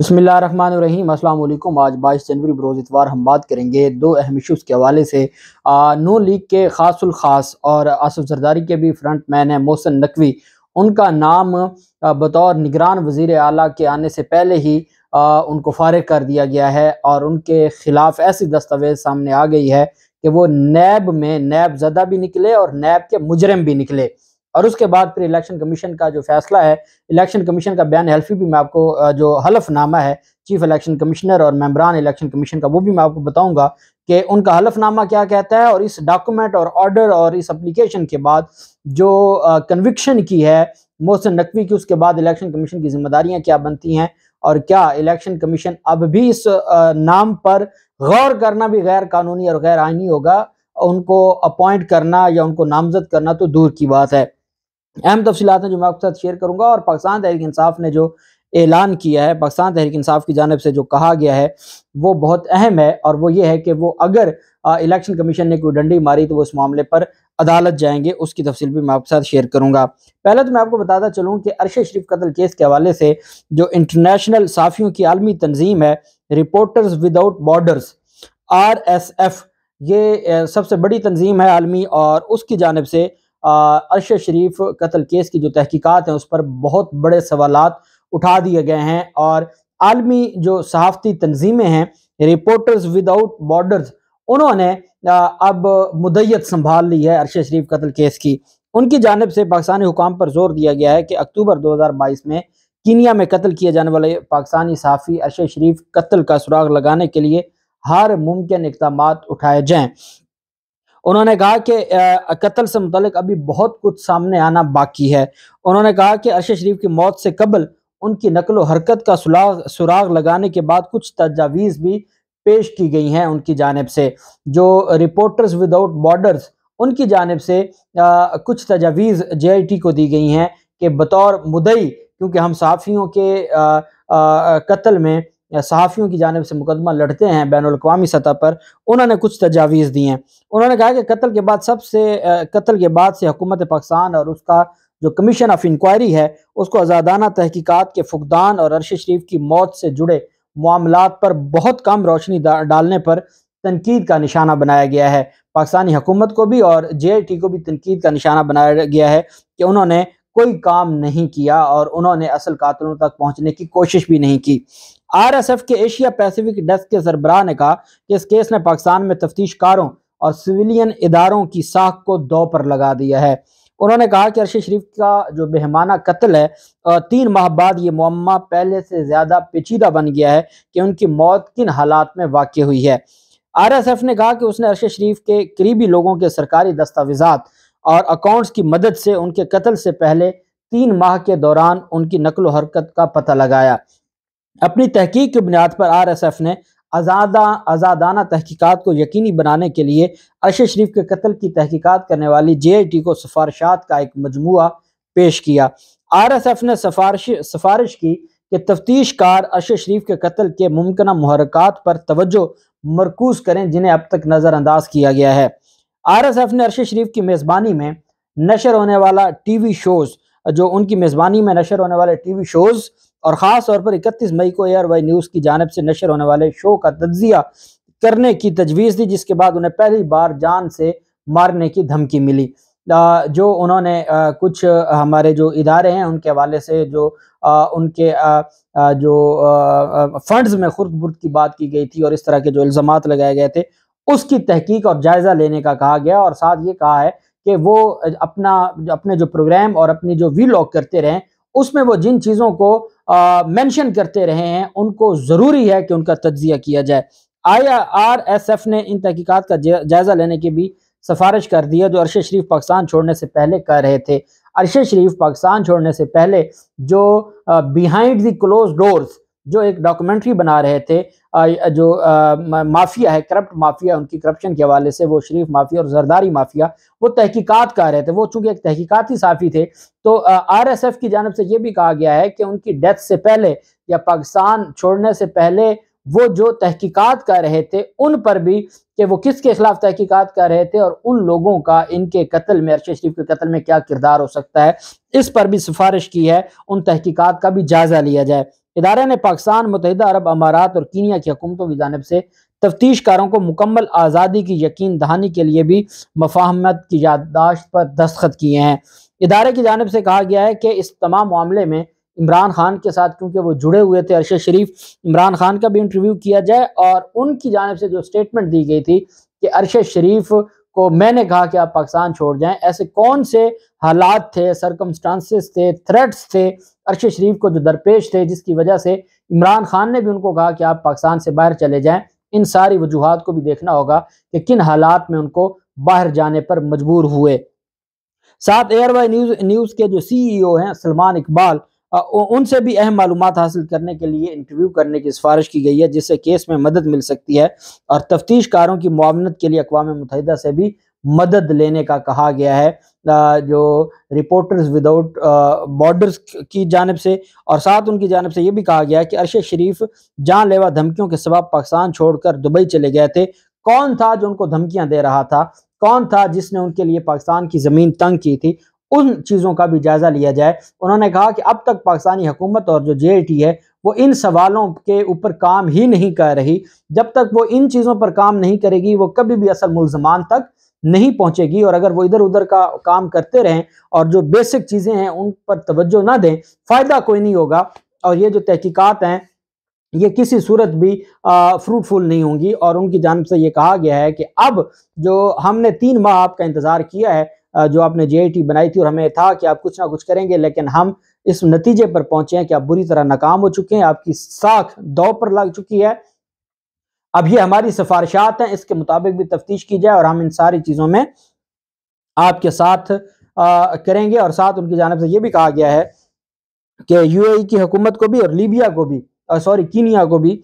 बसमिलीम अल्लाम आज बाईस जनवरी बरोज़ इतवार हम बात करेंगे दो अहम इशूज़ के हवाले से नो लीग के खासुल खास और आसफ़ जरदारी के भी फ्रंट मैन हैं मोहसन नकवी उनका नाम बतौर निगरान वज़ी अली के आने से पहले ही आ, उनको फारग कर दिया गया है और उनके ख़िलाफ़ ऐसी दस्तावेज़ सामने आ गई है कि वो नैब में नैब ज़दा भी निकले और नैब के मुजरम भी निकले और उसके बाद फिर इलेक्शन कमीशन का जो फैसला है इलेक्शन कमीशन का बयान हेल्फी भी मैं आपको जो हलफनामा है चीफ इलेक्शन कमिश्नर और मेम्बरान इलेक्शन कमीशन का वो भी मैं आपको बताऊंगा कि उनका हलफनामा क्या कहता है और इस डॉक्यूमेंट और ऑर्डर और इस अप्लीकेशन के बाद जो कन्विक्शन की है मोहसिन नकवी की उसके बाद इलेक्शन कमीशन की जिम्मेदारियाँ क्या बनती हैं और क्या इलेक्शन कमीशन अब भी इस नाम पर गौर करना भी गैर कानूनी और गैर आइनी होगा उनको अपॉइंट करना या उनको नामजद करना तो दूर की बात है अहम तफसीत हैं जो मैं आपके साथ शेयर करूंगा और पाकिस्तान तहरीक इंसाफ ने जो ऐलान किया है पाकिस्तान तहरीक इंसाफ की जानब से जो कहा गया है वो बहुत अहम है और वो ये है कि वो अगर इलेक्शन कमीशन ने कोई डंडी मारी तो वो इस मामले पर अदालत जाएंगे उसकी तफसील भी मैं आपके साथ शेयर करूंगा पहले तो मैं आपको बताता चलूँ कि अरशद शरीफ कतल केस के हवाले से जो इंटरनेशनल साफियों की आलमी तंजीम है reporters without borders R S F ये सबसे बड़ी तंजीम है आलमी और उसकी जानब से अरशद शरीफ कत्ल केस की जो तहकीकात हैं उस पर बहुत बड़े सवाल उठा दिए गए हैं और आलमी जो सहाफ़ती तनजीमें हैं रिपोर्टर्स विदाउट बॉर्डर्स उन्होंने अब मुदैत संभाल ली है अरशद शरीफ कत्ल केस की उनकी जानब से पाकिस्तानी हुकाम पर जोर दिया गया है कि अक्टूबर 2022 में कीनिया में कत्ल किए जाने वाले पाकिस्तानी सहाफ़ी अरशद शरीफ कत्ल का सुराग लगाने के लिए हर मुमकिन इकदाम उठाए जाएँ उन्होंने कहा कि कत्ल से मुतल अभी बहुत कुछ सामने आना बाकी है उन्होंने कहा कि अरशद शरीफ की मौत से कबल उनकी नकल हरकत का सुराग लगाने के बाद कुछ तजावीज़ भी पेश की गई हैं उनकी जानब से जो रिपोर्टर्स विदाउट बॉर्डर्स उनकी जानब से आ, कुछ तजावीज़ जे को दी गई हैं कि बतौर मुदई क्योंकि हम सहाफ़ियों के कत्ल में या सहाफ़ियों की जानब से मुकदमा लड़ते हैं बैन अवी सतह पर उन्होंने कुछ तजावीज़ दी हैं उन्होंने कहा कि कत्ल के बाद सबसे कत्ल के बाद से हुकूमत पाकिस्तान और उसका जो कमीशन ऑफ इंक्वायरी है उसको आज़ादाना तहकीकत के फुकदान और अरशद शरीफ की मौत से जुड़े मामला पर बहुत कम रोशनी डालने पर तनकीद का निशाना बनाया गया है पाकिस्तानी हुकूमत को भी और जे आई टी को भी तनकीद का निशाना बनाया गया है कि उन्होंने कोई काम नहीं किया और उन्होंने असल कातलों तक पहुंचने की कोशिश भी नहीं की आरएसएफ के एशिया पैसिफिक डेस्क के सरबराह ने कहा कि इस केस ने पाकिस्तान में तफ्तीशकारों और सिविलियन इदारों की साख को दो पर लगा दिया है उन्होंने कहा कि अरशद शरीफ का जो बेहमाना कत्ल है तीन माह बाद ये मुम्मा पहले से ज़्यादा पेचीदा बन गया है कि उनकी मौत किन हालात में वाक़ हुई है आर एस एफ ने कहा कि उसने अरशद शरीफ के करीबी लोगों के सरकारी दस्तावेजात और अकाउंट्स की मदद से उनके कत्ल से पहले तीन माह के दौरान उनकी नकलो हरकत का पता लगाया अपनी तहकीक की बुनियाद पर आर एस एफ ने आज़ादा आज़ादाना तहकीकत को यकीनी बनाने के लिए अरशद शरीफ के कत्ल की तहकीकत करने वाली जे आई टी को सिफारशात का एक मजमु पेश किया आर एस एफ ने सिफारिश सिफारिश की कि तफ्तीश कार अरशद शरीफ के कत्ल के मुमकिन महरकत पर तोज्जो मरकूज करें जिन्हें अब तक नज़रअंदाज किया गया है आर एस एफ ने अरशद शरीफ की मेज़बानी में नशर होने वाला टी वी शोज़ जो उनकी मेज़बानी में नशर होने वाले टी वी शोज़ और ख़ास तौर पर इकतीस मई को एयर वाई न्यूज़ की जानब से नशर होने वाले शो का तजिया करने की तजवीज़ दी जिसके बाद उन्हें पहली बार जान से मारने की धमकी मिली जो उन्होंने कुछ हमारे जो इदारे हैं उनके हवाले से जो उनके जो फंड्स में खुर्द बुर्द की बात की गई थी और इस तरह के जो इल्ज़ाम लगाए गए थे उसकी तहकीक और जायज़ा लेने का कहा गया और साथ ये कहा है कि वो अपना अपने जो प्रोग्राम और अपनी जो वी करते रहें उसमें वो जिन चीज़ों को मेंशन करते रहे हैं उनको ज़रूरी है कि उनका तजिया किया जाए आई आर एस एफ ने इन तहकीक़ात का जायज़ा लेने की भी सिफारिश कर दी है जो अरशद शरीफ पाकिस्तान छोड़ने से पहले कर रहे थे अरशद शरीफ पाकिस्तान छोड़ने से पहले जो बिहाइंड द क्लोज डोर्स जो एक डॉक्यूमेंट्री बना रहे थे जो माफिया है करप्ट माफिया उनकी करप्शन के हवाले से वो शरीफ माफिया और जरदारी माफिया वो तहकीकात कर रहे थे वो चूंकि एक तहकीकाती साफ़ी थे तो आरएसएफ की जानब से ये भी कहा गया है कि उनकी डेथ से पहले या पाकिस्तान छोड़ने से पहले वो जो तहकीकात कर रहे थे उन पर भी कि वो किसके खिलाफ तहकीकात कर रहे थे और उन लोगों का इनके कत्ल में अरशद शरीफ के कत्ल में क्या किरदार हो सकता है इस पर भी सिफारिश की है उन तहकीकात का भी जायज़ा लिया जाए इदारे ने पाकिस्तान मुतहदा अरब अमारात और कीनिया की हुकूमतों की जानब से तफ्तीशकारों को मुकम्मल आज़ादी की यकीन दहानी के लिए भी मफाहमत की याददाश्त पर दस्तखत किए हैं इदारे की जानब से कहा गया है कि इस तमाम मामले में इमरान खान के साथ क्योंकि वो जुड़े हुए थे अरशद शरीफ इमरान खान का भी इंटरव्यू किया जाए और उनकी जानब से जो स्टेटमेंट दी गई थी कि अरशद शरीफ को मैंने कहा कि आप पाकिस्तान छोड़ जाएं ऐसे कौन से हालात थे सरकमस्टांसिस थे थ्रेट्स थे अरशद शरीफ को जो दरपेश थे जिसकी वजह से इमरान खान ने भी उनको कहा कि आप पाकिस्तान से बाहर चले जाएं इन सारी वजूहत को भी देखना होगा कि किन हालात में उनको बाहर जाने पर मजबूर हुए साथ एयरवे न्यूज न्यूज़ के जो सीईओ e हैं सलमान इकबाल उनसे भी अहम मालूम हासिल करने के लिए इंटरव्यू करने की सिफारिश की गई है जिससे केस में मदद मिल सकती है और तफ्तीशकारों की मुआवनत के लिए अकवा मुतहदा से भी मदद लेने का कहा गया है जो रिपोर्टर्स विदाउट बॉर्डर्स की जानब से और साथ उनकी जानब से ये भी कहा गया कि अरशद शरीफ जानलेवा धमकियों के सबाब पाकिस्तान छोड़कर दुबई चले गए थे कौन था जो उनको धमकियां दे रहा था कौन था जिसने उनके लिए पाकिस्तान की ज़मीन तंग की थी उन चीज़ों का भी जायज़ा लिया जाए उन्होंने कहा कि अब तक पाकिस्तानी हुकूमत और जो जे है वो इन सवालों के ऊपर काम ही नहीं कर रही जब तक वो इन चीज़ों पर काम नहीं करेगी वो कभी भी असल मुलजमान तक नहीं पहुंचेगी और अगर वो इधर उधर का काम करते रहें और जो बेसिक चीज़ें हैं उन पर तवज्जो ना दें फ़ायदा कोई नहीं होगा और ये जो तहकीकात हैं ये किसी सूरत भी फ्रूटफुल नहीं होंगी और उनकी जानब से ये कहा गया है कि अब जो हमने तीन माह आपका इंतज़ार किया है जो आपने जे बनाई थी और हमें था कि आप कुछ ना कुछ करेंगे लेकिन हम इस नतीजे पर पहुंचे हैं कि आप बुरी तरह नाकाम हो चुके हैं आपकी साख दौ पर लग चुकी है अब ये हमारी सिफारिशात हैं इसके मुताबिक भी तफ्तीश की जाए और हम इन सारी चीज़ों में आपके साथ आ, करेंगे और साथ उनकी जानब से ये भी कहा गया है कि यूएई की हुकूमत को भी और लीबिया को भी सॉरी कीनिया को भी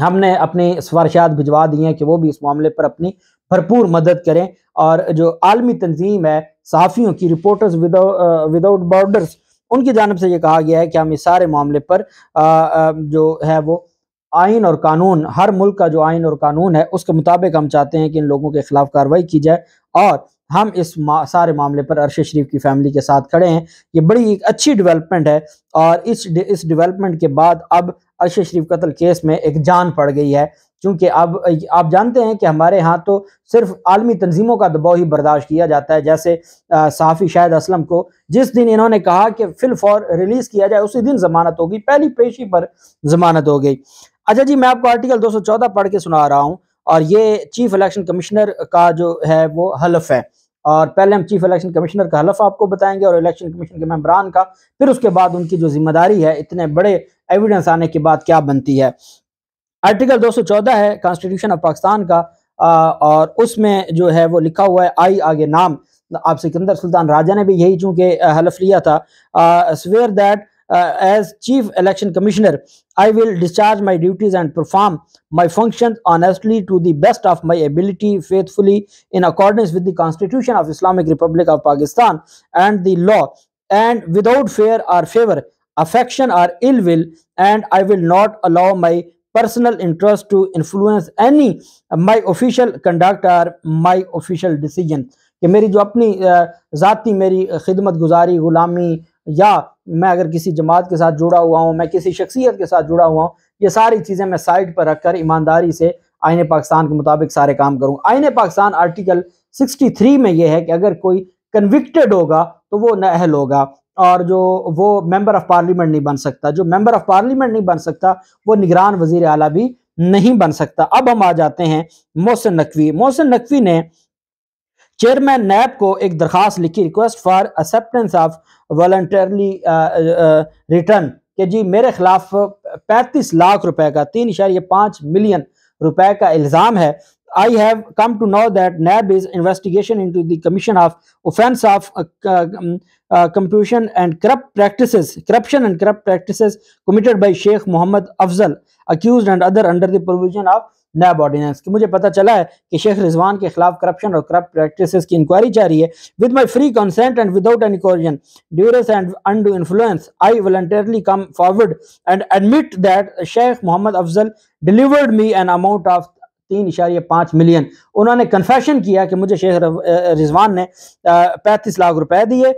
हमने अपनी सिफारशात भिजवा दी हैं कि वो भी इस मामले पर अपनी भरपूर मदद करें और जो आलमी तंजीम है सहाफ़ियों की रिपोर्टर्स विदाउट बॉर्डर्स उनकी जानब से ये कहा गया है कि हम इस सारे मामले पर आ, आ, जो है वो आइन और कानून हर मुल्क का जो आइन और कानून है उसके मुताबिक हम चाहते हैं कि इन लोगों के खिलाफ कार्रवाई की जाए और हम इस मा, सारे मामले पर अरशद शरीफ की फैमिली के साथ खड़े हैं ये बड़ी एक अच्छी डेवलपमेंट है और इस इस डेवलपमेंट के बाद अब अरशद शरीफ कत्ल केस में एक जान पड़ गई है क्योंकि अब आप जानते हैं कि हमारे यहाँ तो सिर्फ आलमी तंजीमों का दबाव ही बर्दाश्त किया जाता है जैसे साफ़ी शाहिद असलम को जिस दिन इन्होंने कहा कि फिल फॉर रिलीज़ किया जाए उसी दिन जमानत होगी पहली पेशी पर जमानत हो गई अच्छा जी मैं आपको आर्टिकल 214 पढ़ के सुना रहा हूँ और ये चीफ इलेक्शन कमिश्नर का जो है वो हलफ है और पहले हम चीफ इलेक्शन कमिश्नर का हलफ आपको बताएंगे और इलेक्शन कमीशन के मेम्बरान का फिर उसके बाद उनकी जो जिम्मेदारी है इतने बड़े एविडेंस आने के बाद क्या बनती है आर्टिकल 214 है कॉन्स्टिट्यूशन ऑफ पाकिस्तान का आ, और उसमें जो है वो लिखा हुआ है आई आगे नाम आप सिकंदर सुल्तान राजा ने भी यही चूंकि हलफ लिया था swear that uh, as Chief Election Commissioner, I will discharge my duties and perform my functions honestly to the best of my ability, faithfully, in accordance with the Constitution of Islamic Republic of Pakistan and the law, and without fear or favor, affection or ill will, and I will not allow my personal interest to influence any my official conduct or my official decision. कि मेरी जो अपनी जाति मेरी खिदमत गुजारी ग़ुलामी या मैं अगर किसी जमात के साथ जुड़ा हुआ हूँ मैं किसी शख्सियत के साथ जुड़ा हुआ हूँ ये सारी चीज़ें मैं साइड पर रखकर ईमानदारी से आइन पाकिस्तान के मुताबिक सारे काम करूँ आइन पाकिस्तान आर्टिकल 63 में यह है कि अगर कोई कन्विक्टेड होगा तो वो नहल होगा और जो वो मेंबर ऑफ पार्लियामेंट नहीं बन सकता जो मेंबर ऑफ पार्लियामेंट नहीं बन सकता वो निगरान वजीर आला भी नहीं बन सकता अब हम आ जाते हैं मोहसिन नकवी मोहसिन नकवी ने चेयरमैन नैब को एक दरखास्त लिखी request for acceptance of voluntary return कि जी मेरे खिलाफ पैंतीस लाख रुपए का तीन इशारे पाँच मिलियन रुपए का इल्ज़ाम है I have come to know that NAB is investigation into the commission of offense of uh, um, uh and corrupt practices, corruption and corrupt practices committed by Sheikh Muhammad Afzal, accused and other under the provision of NAB ordinance. कि मुझे पता चला है कि शेख रिजवान के खिलाफ corruption और corrupt practices की inquiry जा रही है. With my free consent and without any coercion, duress and undue influence, I voluntarily come forward and admit that Sheikh Muhammad Afzal delivered me an amount of तीन इशारे पाँच million उन्होंने confession किया कि मुझे शेख रिजवान ने पैंतीस लाख रुपए दिए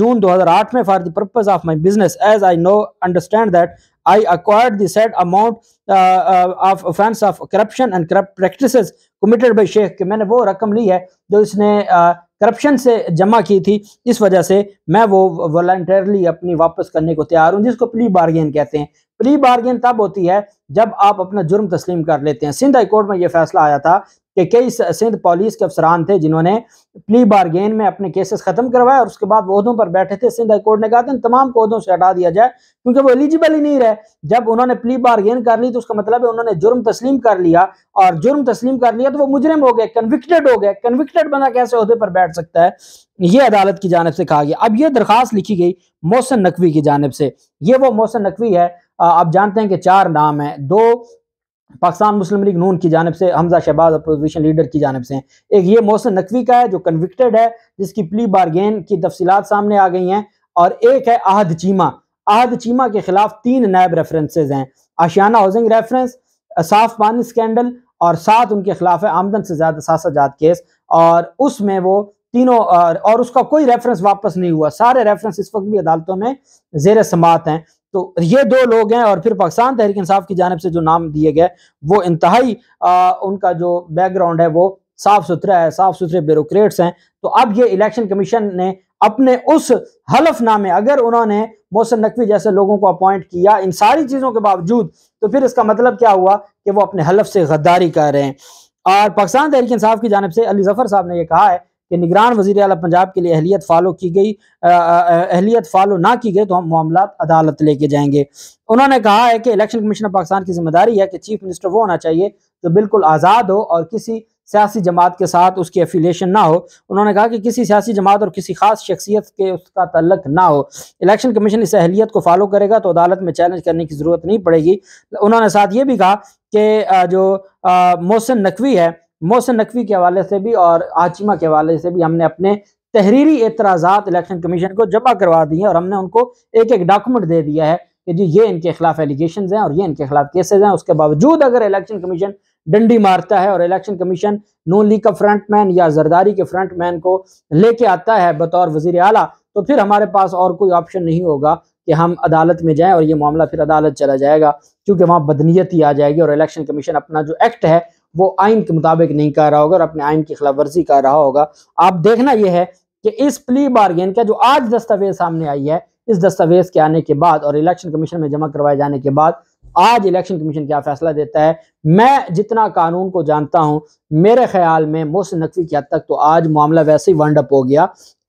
जून 2008 में for the purpose of my business as I know understand that I acquired the said amount uh, of offense of corruption and corrupt practices committed by कि मैंने वो रकम ली है जो इसने करप्शन से जमा की थी इस वजह से मैं वो वॉल्टरली अपनी वापस करने को तैयार हूँ जिसको प्ली बार्गेन कहते हैं प्री बार्गेन तब होती है जब आप अपना जुर्म तस्लीम कर लेते हैं सिंध हाईकोर्ट में यह फैसला आया था कि कई सिंध पुलिस के अफसरान थे जिन्होंने प्ली बारगेन में अपने केसेस ख़त्म करवाए और उसके बाद वहदों पर बैठे थे सिंध हाईकोर्ट ने कहा था तमाम पौधों से हटा दिया जाए क्योंकि वो एलिजिबल ही नहीं रहे जब उन्होंने प्ली बारगेन कर ली तो उसका मतलब है उन्होंने जुर्म तस्लीम कर लिया और जुर्म तस्लीम कर लिया तो वो मुजरम हो गए कन्विक्टेड हो गए कन्विक्टेड बंदा कैसे अहदे पर बैठ सकता है ये अदालत की जानब से कहा गया अब यह दरख्वास्त लिखी गई मोहसन नकवी की जानब से ये वो मोहसन नकवी है आप जानते हैं कि चार नाम हैं दो पाकिस्तान मुस्लिम लीग नून की जानब से हमजा शहबाज अपोजिशन लीडर की जानब से हैं एक ये मोहसिन नकवी का है जो कन्विक्टेड है जिसकी प्ली बारगेन की तफसीत सामने आ गई हैं और एक है आहद चीमा आहद चीमा के खिलाफ तीन नायब रेफरेंसेज हैं आशियाना हाउसिंग रेफरेंस साफ पानी स्कैंडल और साथ उनके खिलाफ है आमदन से ज़्यादा सासाजात केस और उसमें वो तीनों और उसका कोई रेफरेंस वापस नहीं हुआ सारे रेफरेंस इस वक्त भी अदालतों में जेर समात हैं तो ये दो लोग हैं और फिर पाकिस्तान तहरीक इंसाफ की जानब से जो नाम दिए गए वो इंतहाई उनका जो बैकग्राउंड है वो साफ सुथरा है साफ सुथरे ब्यूरोक्रेट्स हैं तो अब ये इलेक्शन कमीशन ने अपने उस हलफनामे अगर उन्होंने मोहसन नकवी जैसे लोगों को अपॉइंट किया इन सारी चीज़ों के बावजूद तो फिर इसका मतलब क्या हुआ कि वो अपने हलफ से गद्दारी कर रहे हैं और पाकिस्तान तहरीक इंसाफ की जानब से अली जफर साहब ने यह कहा है कि निगरान वजी अला पंजाब के लिए अहलियत फॉलो की गई अहलियत फॉलो ना की गई तो हम मामला अदालत लेके जाएंगे उन्होंने कहा है कि इलेक्शन कमीशन ऑफ पाकिस्तान की जिम्मेदारी है कि चीफ मिनिस्टर वो होना चाहिए जो बिल्कुल आज़ाद हो और किसी सियासी जमात के साथ उसकी एफिलेशन ना हो उन्होंने कहा कि किसी सियासी जमात और किसी खास शख्सियत के उसका तल्लक ना हो इलेक्शन कमीशन इस अहलियत को फॉलो करेगा तो अदालत में चैलेंज करने की ज़रूरत नहीं पड़ेगी उन्होंने साथ ये भी कहा कि जो मोहसिन नकवी है मोहसिन नकवी के हवाले से भी और आचिमा के हवाले से भी हमने अपने तहरीरी एतराजा इलेक्शन कमीशन को जमा करवा दिए और हमने उनको एक एक डॉक्यूमेंट दे दिया है कि जी ये इनके खिलाफ एलिगेशन हैं और ये इनके खिलाफ केसेज हैं उसके बावजूद अगर इलेक्शन कमीशन डंडी मारता है और इलेक्शन कमीशन नून लीग का फ्रंट मैन या जरदारी के फ्रंट मैन को लेके आता है बतौर वजीर अला तो फिर हमारे पास और कोई ऑप्शन नहीं होगा कि हम अदालत में जाएं और ये मामला फिर अदालत चला जाएगा क्योंकि वहाँ बदनीयत ही आ जाएगी और इलेक्शन कमीशन अपना जो एक्ट है वो आइन के मुताबिक नहीं कर रहा होगा और अपने आइन की खिलाफ वर्जी कर रहा होगा आप देखना यह है कि इस प्ली बार्गेन का जो आज दस्तावेज सामने आई है इस दस्तावेज के आने के बाद और इलेक्शन कमीशन में जमा करवाए जाने के बाद आज इलेक्शन कमीशन क्या फैसला देता है मैं जितना कानून को जानता हूं मेरे ख्याल में मोहसिन नकवी की हद तक तो आज मामला वैसे ही वाइंड अप हो गया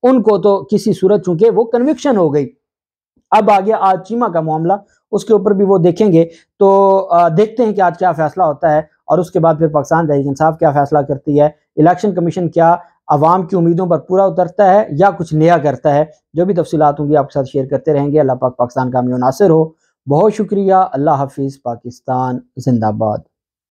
उनको तो किसी सूरत चूंकि वो कन्विक्शन हो गई अब आ गया आज चीमा का मामला उसके ऊपर भी वो देखेंगे तो देखते हैं कि आज क्या फैसला होता है और उसके बाद फिर पाकिस्तान तहरीक इंसाफ क्या फैसला करती है इलेक्शन कमीशन क्या आवाम की उम्मीदों पर पूरा उतरता है या कुछ नया करता है जो भी तफसीत होंगी आपके साथ शेयर करते रहेंगे अल्लाह पाक पाकिस्तान का मुनासर हो बहुत शुक्रिया अल्लाह हाफिज़ पाकिस्तान जिंदाबाद